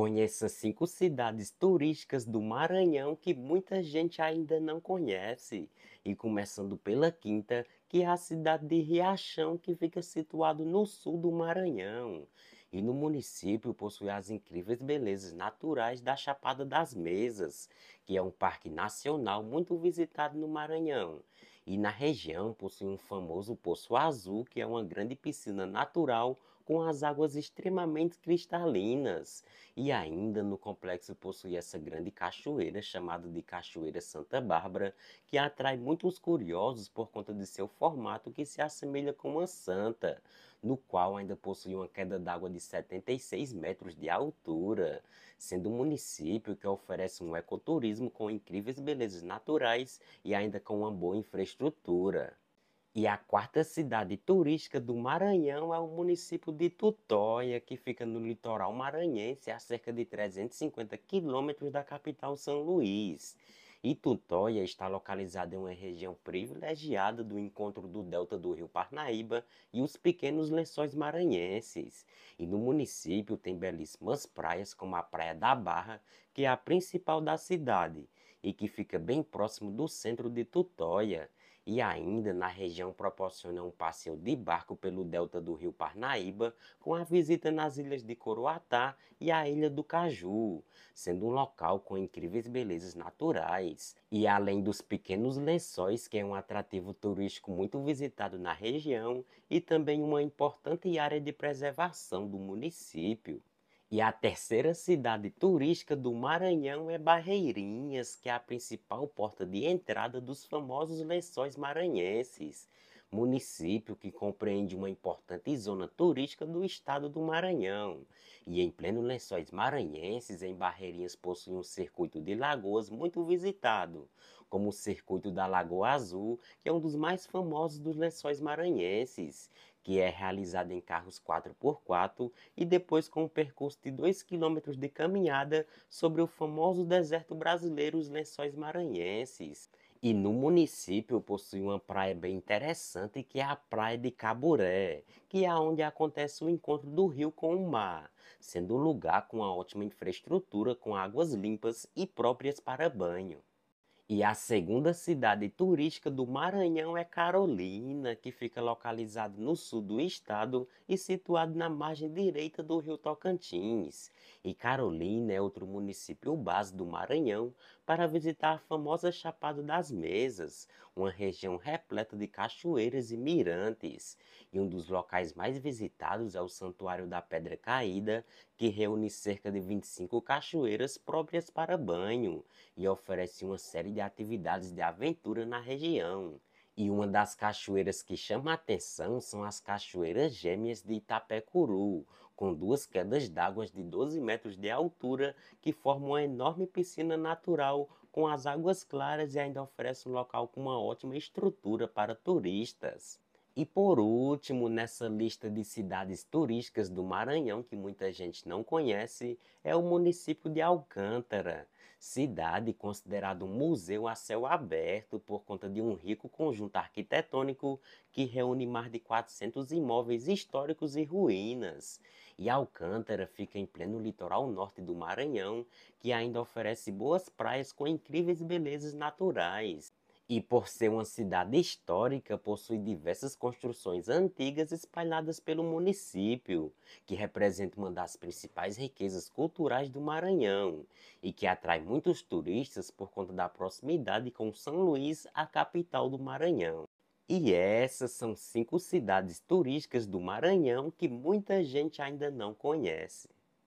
Conheça assim, cinco cidades turísticas do Maranhão que muita gente ainda não conhece. E começando pela quinta, que é a cidade de Riachão, que fica situado no sul do Maranhão. E no município possui as incríveis belezas naturais da Chapada das Mesas, que é um parque nacional muito visitado no Maranhão. E na região possui um famoso Poço Azul, que é uma grande piscina natural com as águas extremamente cristalinas. E ainda no complexo possui essa grande cachoeira, chamada de Cachoeira Santa Bárbara, que atrai muitos curiosos por conta de seu formato que se assemelha com uma santa, no qual ainda possui uma queda d'água de 76 metros de altura, sendo um município que oferece um ecoturismo com incríveis belezas naturais e ainda com uma boa infraestrutura. E a quarta cidade turística do Maranhão é o município de Tutóia, que fica no litoral maranhense, a cerca de 350 quilômetros da capital São Luís. E Tutóia está localizada em uma região privilegiada do encontro do delta do rio Parnaíba e os pequenos lençóis maranhenses. E no município tem belíssimas praias, como a Praia da Barra, que é a principal da cidade e que fica bem próximo do centro de Tutóia e ainda na região proporciona um passeio de barco pelo delta do rio Parnaíba, com a visita nas ilhas de Coroatá e a ilha do Caju, sendo um local com incríveis belezas naturais. E além dos pequenos lençóis, que é um atrativo turístico muito visitado na região, e também uma importante área de preservação do município. E a terceira cidade turística do Maranhão é Barreirinhas, que é a principal porta de entrada dos famosos lençóis maranhenses município que compreende uma importante zona turística do estado do Maranhão. E em pleno lençóis maranhenses, em Barreirinhas possui um circuito de lagoas muito visitado, como o Circuito da Lagoa Azul, que é um dos mais famosos dos lençóis maranhenses, que é realizado em carros 4x4 e depois com um percurso de 2 km de caminhada sobre o famoso deserto brasileiro, os lençóis maranhenses. E no município possui uma praia bem interessante que é a Praia de Caburé, que é onde acontece o encontro do rio com o mar, sendo um lugar com uma ótima infraestrutura com águas limpas e próprias para banho. E a segunda cidade turística do Maranhão é Carolina, que fica localizada no sul do estado e situado na margem direita do rio Tocantins. E Carolina é outro município base do Maranhão para visitar a famosa Chapada das Mesas, uma região repleta de cachoeiras e mirantes. E um dos locais mais visitados é o Santuário da Pedra Caída, que reúne cerca de 25 cachoeiras próprias para banho e oferece uma série de de atividades de aventura na região. E uma das cachoeiras que chama a atenção são as Cachoeiras Gêmeas de Itapecuru, com duas quedas d'água de 12 metros de altura que formam uma enorme piscina natural com as águas claras e ainda oferece um local com uma ótima estrutura para turistas. E por último, nessa lista de cidades turísticas do Maranhão que muita gente não conhece, é o município de Alcântara, cidade considerada um museu a céu aberto por conta de um rico conjunto arquitetônico que reúne mais de 400 imóveis históricos e ruínas. E Alcântara fica em pleno litoral norte do Maranhão, que ainda oferece boas praias com incríveis belezas naturais e, por ser uma cidade histórica, possui diversas construções antigas espalhadas pelo município, que representa uma das principais riquezas culturais do Maranhão e que atrai muitos turistas por conta da proximidade com São Luís, a capital do Maranhão. E essas são cinco cidades turísticas do Maranhão que muita gente ainda não conhece.